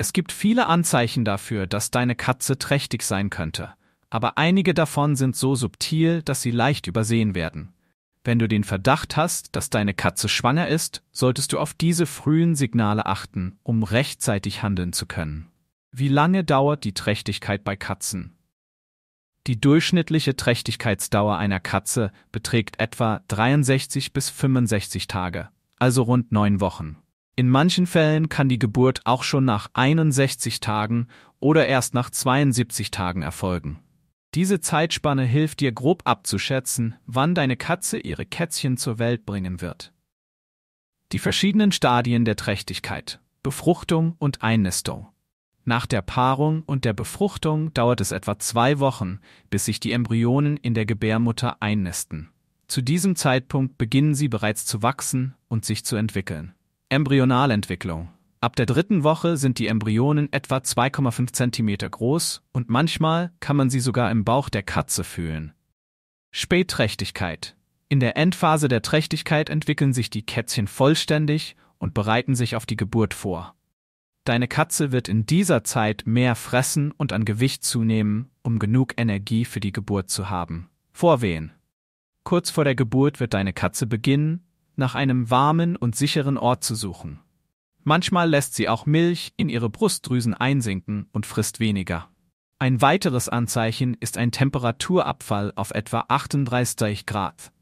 Es gibt viele Anzeichen dafür, dass deine Katze trächtig sein könnte, aber einige davon sind so subtil, dass sie leicht übersehen werden. Wenn du den Verdacht hast, dass deine Katze schwanger ist, solltest du auf diese frühen Signale achten, um rechtzeitig handeln zu können. Wie lange dauert die Trächtigkeit bei Katzen? Die durchschnittliche Trächtigkeitsdauer einer Katze beträgt etwa 63 bis 65 Tage, also rund neun Wochen. In manchen Fällen kann die Geburt auch schon nach 61 Tagen oder erst nach 72 Tagen erfolgen. Diese Zeitspanne hilft dir grob abzuschätzen, wann deine Katze ihre Kätzchen zur Welt bringen wird. Die verschiedenen Stadien der Trächtigkeit Befruchtung und Einnistung. Nach der Paarung und der Befruchtung dauert es etwa zwei Wochen, bis sich die Embryonen in der Gebärmutter einnisten. Zu diesem Zeitpunkt beginnen sie bereits zu wachsen und sich zu entwickeln. Embryonalentwicklung. Ab der dritten Woche sind die Embryonen etwa 2,5 cm groß und manchmal kann man sie sogar im Bauch der Katze fühlen. Spätträchtigkeit. In der Endphase der Trächtigkeit entwickeln sich die Kätzchen vollständig und bereiten sich auf die Geburt vor. Deine Katze wird in dieser Zeit mehr fressen und an Gewicht zunehmen, um genug Energie für die Geburt zu haben. Vorwehen. Kurz vor der Geburt wird deine Katze beginnen, nach einem warmen und sicheren Ort zu suchen. Manchmal lässt sie auch Milch in ihre Brustdrüsen einsinken und frisst weniger. Ein weiteres Anzeichen ist ein Temperaturabfall auf etwa 38 Grad.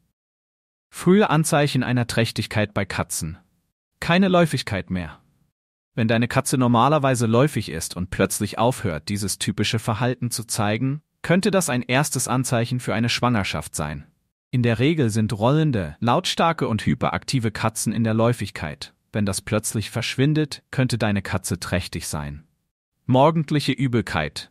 Frühe Anzeichen einer Trächtigkeit bei Katzen. Keine Läufigkeit mehr. Wenn deine Katze normalerweise läufig ist und plötzlich aufhört, dieses typische Verhalten zu zeigen, könnte das ein erstes Anzeichen für eine Schwangerschaft sein. In der Regel sind rollende, lautstarke und hyperaktive Katzen in der Läufigkeit. Wenn das plötzlich verschwindet, könnte deine Katze trächtig sein. Morgendliche Übelkeit.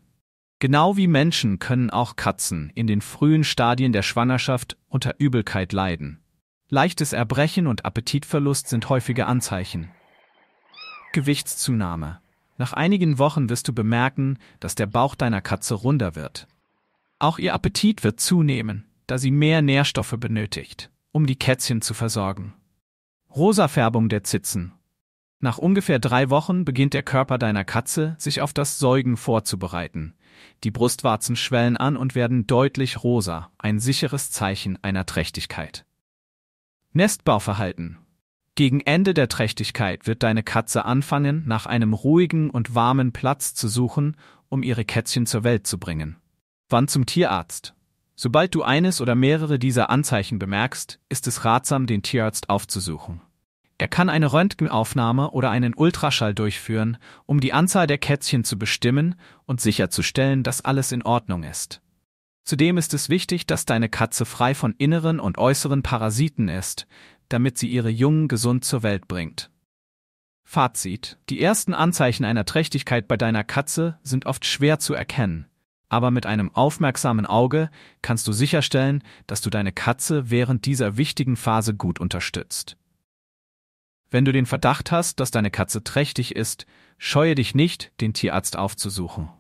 Genau wie Menschen können auch Katzen in den frühen Stadien der Schwangerschaft unter Übelkeit leiden. Leichtes Erbrechen und Appetitverlust sind häufige Anzeichen. Gewichtszunahme. Nach einigen Wochen wirst du bemerken, dass der Bauch deiner Katze runder wird. Auch ihr Appetit wird zunehmen da sie mehr Nährstoffe benötigt, um die Kätzchen zu versorgen. Rosafärbung der Zitzen. Nach ungefähr drei Wochen beginnt der Körper deiner Katze, sich auf das Säugen vorzubereiten. Die Brustwarzen schwellen an und werden deutlich rosa, ein sicheres Zeichen einer Trächtigkeit. Nestbauverhalten. Gegen Ende der Trächtigkeit wird deine Katze anfangen, nach einem ruhigen und warmen Platz zu suchen, um ihre Kätzchen zur Welt zu bringen. Wann zum Tierarzt? Sobald du eines oder mehrere dieser Anzeichen bemerkst, ist es ratsam, den Tierarzt aufzusuchen. Er kann eine Röntgenaufnahme oder einen Ultraschall durchführen, um die Anzahl der Kätzchen zu bestimmen und sicherzustellen, dass alles in Ordnung ist. Zudem ist es wichtig, dass deine Katze frei von inneren und äußeren Parasiten ist, damit sie ihre Jungen gesund zur Welt bringt. Fazit. Die ersten Anzeichen einer Trächtigkeit bei deiner Katze sind oft schwer zu erkennen, aber mit einem aufmerksamen Auge kannst du sicherstellen, dass du deine Katze während dieser wichtigen Phase gut unterstützt. Wenn du den Verdacht hast, dass deine Katze trächtig ist, scheue dich nicht, den Tierarzt aufzusuchen.